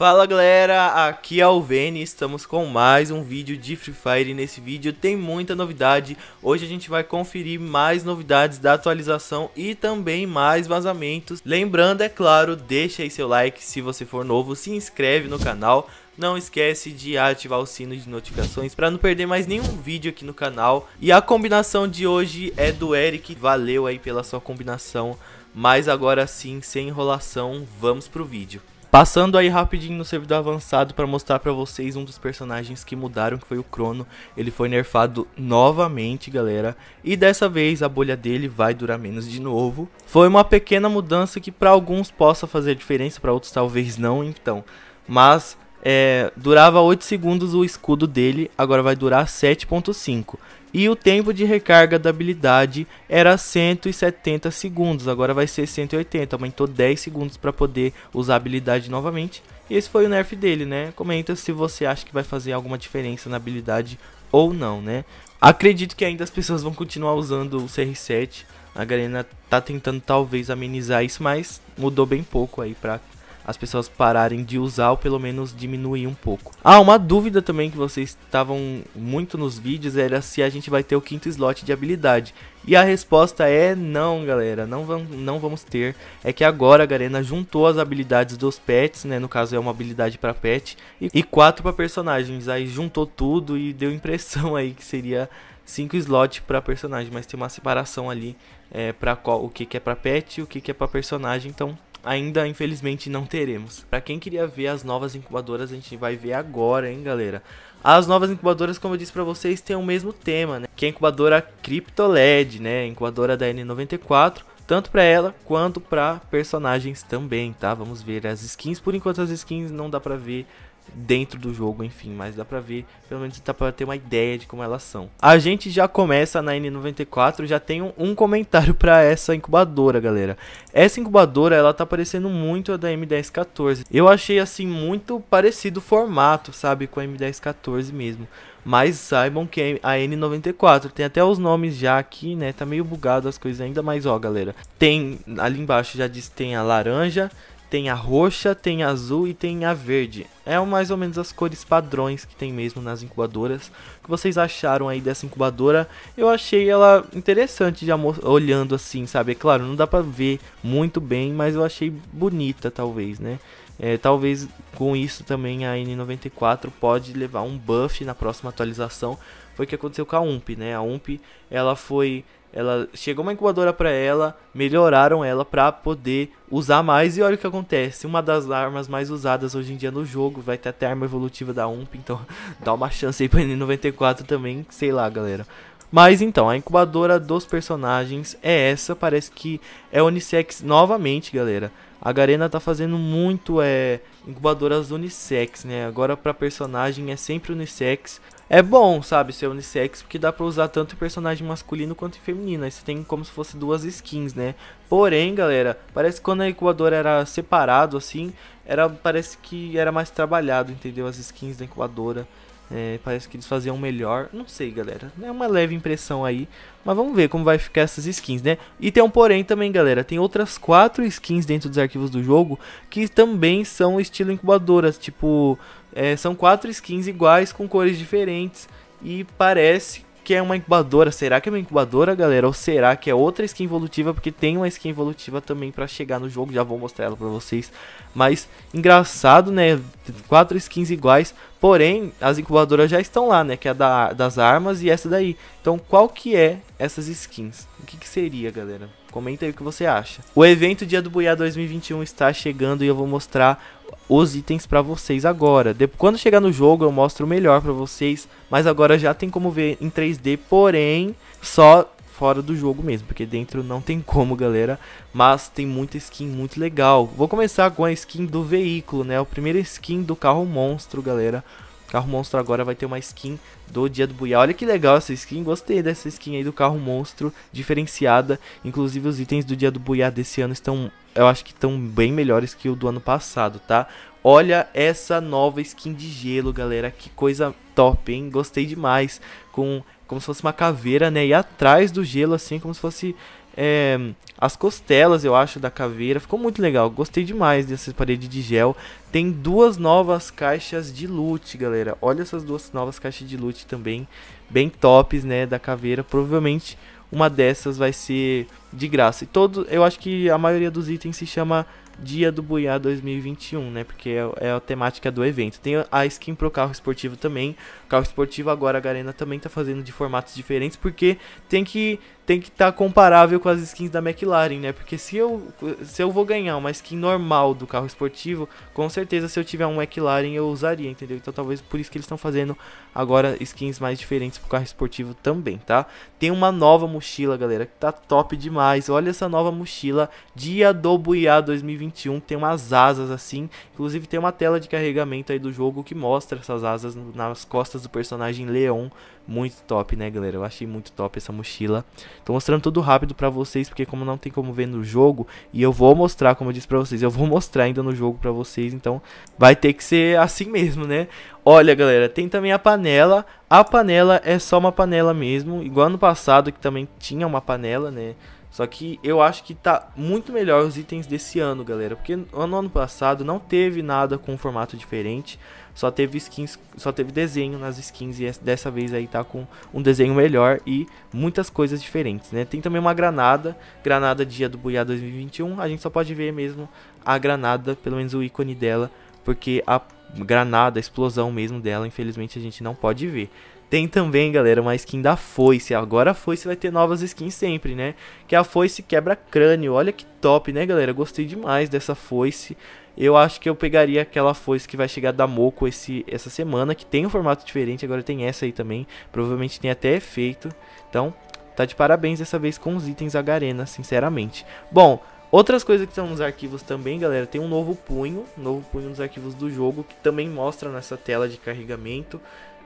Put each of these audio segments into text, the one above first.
Fala galera, aqui é o Vene, estamos com mais um vídeo de Free Fire e nesse vídeo tem muita novidade. Hoje a gente vai conferir mais novidades da atualização e também mais vazamentos. Lembrando, é claro, deixa aí seu like se você for novo, se inscreve no canal. Não esquece de ativar o sino de notificações para não perder mais nenhum vídeo aqui no canal. E a combinação de hoje é do Eric, valeu aí pela sua combinação. Mas agora sim, sem enrolação, vamos pro vídeo. Passando aí rapidinho no servidor avançado para mostrar para vocês um dos personagens que mudaram, que foi o Crono. Ele foi nerfado novamente, galera, e dessa vez a bolha dele vai durar menos de novo. Foi uma pequena mudança que para alguns possa fazer diferença, para outros talvez não, então. Mas é, durava 8 segundos o escudo dele, agora vai durar 7.5 e o tempo de recarga da habilidade era 170 segundos, agora vai ser 180, aumentou 10 segundos para poder usar a habilidade novamente. E esse foi o nerf dele, né? Comenta se você acha que vai fazer alguma diferença na habilidade ou não, né? Acredito que ainda as pessoas vão continuar usando o CR7. A galera tá tentando talvez amenizar isso, mas mudou bem pouco aí para as pessoas pararem de usar ou pelo menos diminuir um pouco. Ah, uma dúvida também que vocês estavam muito nos vídeos era se a gente vai ter o quinto slot de habilidade. E a resposta é não, galera, não, vam, não vamos ter. É que agora a Garena juntou as habilidades dos pets, né? No caso é uma habilidade para pet e, e quatro para personagens. Aí juntou tudo e deu impressão aí que seria cinco slots para personagem, mas tem uma separação ali é, para qual o que, que é para pet e o que, que é para personagem. Então ainda infelizmente não teremos. Para quem queria ver as novas incubadoras, a gente vai ver agora, hein, galera. As novas incubadoras, como eu disse para vocês, têm o mesmo tema, né? Que é a incubadora CryptoLed, né? Incubadora da N94, tanto para ela quanto para personagens também, tá? Vamos ver as skins. Por enquanto as skins não dá para ver dentro do jogo, enfim, mas dá pra ver, pelo menos dá pra ter uma ideia de como elas são. A gente já começa na N94, já tem um, comentário para essa incubadora, galera. Essa incubadora, ela tá parecendo muito a da M1014. Eu achei, assim, muito parecido o formato, sabe, com a M1014 mesmo. Mas saibam que a N94 tem até os nomes já aqui, né? Tá meio bugado as coisas ainda, mas ó, galera. Tem ali embaixo já diz tem a laranja, tem a roxa, tem a azul e tem a verde. É mais ou menos as cores padrões que tem mesmo nas incubadoras. O que vocês acharam aí dessa incubadora? Eu achei ela interessante já olhando assim, sabe? É claro, não dá pra ver muito bem, mas eu achei bonita talvez, né? É, talvez com isso também a N94 pode levar um buff na próxima atualização. Foi o que aconteceu com a UMP, né? A UMP ela foi ela chegou uma incubadora para ela, melhoraram ela para poder usar mais e olha o que acontece. Uma das armas mais usadas hoje em dia no jogo vai ter até a arma evolutiva da UMP, então dá uma chance aí para N94 também, sei lá, galera. Mas então, a incubadora dos personagens é essa, parece que é unissex novamente, galera. A Garena tá fazendo muito é, incubadoras unissex, né? Agora para personagem é sempre unissex é bom, sabe, ser unissex, porque dá pra usar tanto personagem masculino quanto feminino. Aí você tem como se fosse duas skins, né? Porém, galera, parece que quando o incubador era separado, assim, era, parece que era mais trabalhado, entendeu? As skins da incubadora. É, parece que eles faziam melhor. Não sei, galera. É uma leve impressão aí. Mas vamos ver como vai ficar essas skins, né? E tem um porém também, galera. Tem outras quatro skins dentro dos arquivos do jogo que também são estilo incubadoras. Tipo, é, são quatro skins iguais com cores diferentes. E parece que é uma incubadora. Será que é uma incubadora, galera? Ou será que é outra skin evolutiva? Porque tem uma skin evolutiva também para chegar no jogo. Já vou mostrar ela pra vocês. Mas, engraçado, né? Quatro skins iguais Porém, as incubadoras já estão lá, né? Que é a da, das armas e essa daí. Então, qual que é essas skins? O que, que seria, galera? Comenta aí o que você acha. O evento Dia do Buiá 2021 está chegando e eu vou mostrar os itens para vocês agora. De quando chegar no jogo eu mostro melhor para vocês, mas agora já tem como ver em 3D, porém só fora do jogo mesmo, porque dentro não tem como, galera. Mas tem muita skin muito legal. Vou começar com a skin do veículo, né? o primeiro skin do carro monstro, galera. O carro monstro agora vai ter uma skin do Dia do Buiá. Olha que legal essa skin, gostei dessa skin aí do carro monstro, diferenciada. Inclusive os itens do Dia do Buiá desse ano estão, eu acho que estão bem melhores que o do ano passado, tá? Olha essa nova skin de gelo, galera, que coisa top, hein? Gostei demais com como se fosse uma caveira, né? E atrás do gelo, assim, como se fosse é, as costelas, eu acho, da caveira. Ficou muito legal. Gostei demais dessa parede de gel. Tem duas novas caixas de loot, galera. Olha essas duas novas caixas de loot também. Bem tops, né? Da caveira. Provavelmente uma dessas vai ser de graça. E todo, eu acho que a maioria dos itens se chama Dia do Buiá 2021, né? Porque é, é, a temática do evento. Tem a skin pro carro esportivo também. O carro esportivo agora a Garena também tá fazendo de formatos diferentes porque tem que tem que estar tá comparável com as skins da McLaren, né? Porque se eu, se eu vou ganhar uma skin normal do carro esportivo, com certeza se eu tiver um McLaren eu usaria, entendeu? Então talvez por isso que eles estão fazendo agora skins mais diferentes pro carro esportivo também, tá? Tem uma nova mochila, galera, que tá top demais. Olha essa nova mochila, Dia do Buiá 2021, tem umas asas assim. Inclusive tem uma tela de carregamento aí do jogo que mostra essas asas nas costas do personagem Leon. Muito top, né, galera? Eu achei muito top essa mochila. Tô mostrando tudo rápido pra vocês, porque como não tem como ver no jogo, e eu vou mostrar, como eu disse pra vocês, eu vou mostrar ainda no jogo pra vocês, então vai ter que ser assim mesmo, né? Olha, galera, tem também a panela. A panela é só uma panela mesmo, igual ano passado, que também tinha uma panela, né? Só que eu acho que tá muito melhor os itens desse ano, galera. Porque no ano passado não teve nada com um formato diferente só teve skins, só teve desenho nas skins e dessa vez aí tá com um desenho melhor e muitas coisas diferentes, né? Tem também uma granada, granada dia do Buiá 2021, a gente só pode ver mesmo a granada, pelo menos o ícone dela, porque a granada, a explosão mesmo dela, infelizmente a gente não pode ver. Tem também, galera, uma skin da foice. Agora a foice vai ter novas skins sempre, né? Que a foice quebra crânio. Olha que top, né, galera? Gostei demais dessa foice. Eu acho que eu pegaria aquela foice que vai chegar da Moco esse, essa semana, que tem um formato diferente, agora tem essa aí também. Provavelmente tem até efeito. Então, tá de parabéns dessa vez com os itens da arena sinceramente. Bom, Outras coisas que estão nos arquivos também, galera, tem um novo punho, um novo punho nos arquivos do jogo, que também mostra nessa tela de carregamento.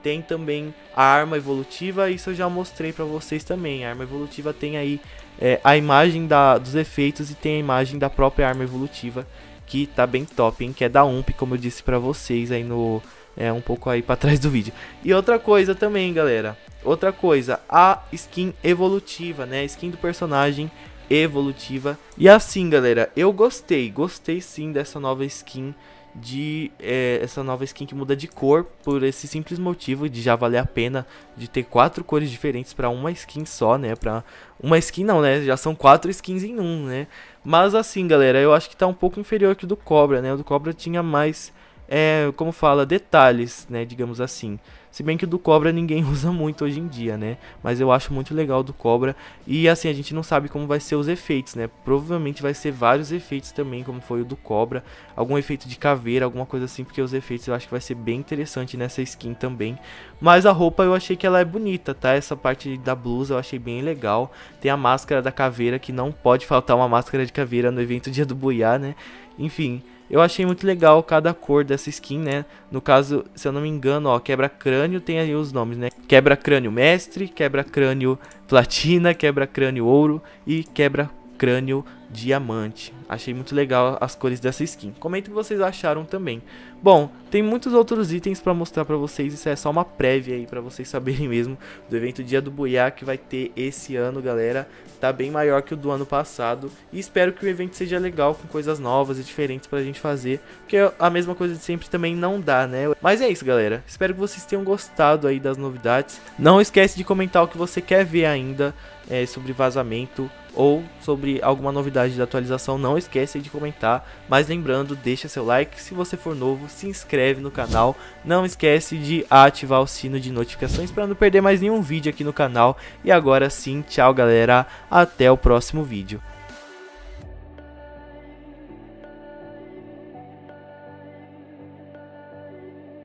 Tem também a arma evolutiva, isso eu já mostrei para vocês também. A arma evolutiva tem aí é, a imagem da, dos efeitos e tem a imagem da própria arma evolutiva, que tá bem top, hein? Que é da UMP, como eu disse para vocês aí no... É, um pouco aí para trás do vídeo. E outra coisa também, galera. Outra coisa, a skin evolutiva, né? A skin do personagem evolutiva. E assim, galera, eu gostei, gostei sim dessa nova skin de é, essa nova skin que muda de cor por esse simples motivo de já valer a pena de ter quatro cores diferentes para uma skin só, né? Para uma skin não, né? Já são quatro skins em um, né? Mas assim, galera, eu acho que tá um pouco inferior que o do Cobra, né? O do Cobra tinha mais é, como fala, detalhes, né, digamos assim. Se bem que o do Cobra ninguém usa muito hoje em dia, né? Mas eu acho muito legal do Cobra. E assim, a gente não sabe como vai ser os efeitos, né? Provavelmente vai ser vários efeitos também, como foi o do Cobra. Algum efeito de caveira, alguma coisa assim, porque os efeitos eu acho que vai ser bem interessante nessa skin também. Mas a roupa eu achei que ela é bonita, tá? Essa parte da blusa eu achei bem legal. Tem a máscara da caveira, que não pode faltar uma máscara de caveira no evento Dia do Buiá, né? Enfim, eu achei muito legal cada cor dessa skin, né? No caso, se eu não me engano, ó, quebra-crânio tem aí os nomes, né? Quebra-crânio mestre, quebra-crânio platina, quebra-crânio ouro e quebra crânio diamante. Achei muito legal as cores dessa skin. Comenta o que vocês acharam também. Bom, tem muitos outros itens para mostrar para vocês. Isso é só uma prévia aí para vocês saberem mesmo do evento Dia do Boiá que vai ter esse ano, galera. Tá bem maior que o do ano passado. E espero que o evento seja legal com coisas novas e diferentes pra gente fazer. Porque a mesma coisa de sempre também não dá, né? Mas é isso, galera. Espero que vocês tenham gostado aí das novidades. Não esquece de comentar o que você quer ver ainda é, sobre vazamento ou sobre alguma novidade da atualização, não esquece de comentar. Mas lembrando, deixa seu like. Se você for novo, se inscreve no canal. Não esquece de ativar o sino de notificações para não perder mais nenhum vídeo aqui no canal. E agora sim, tchau galera, até o próximo vídeo.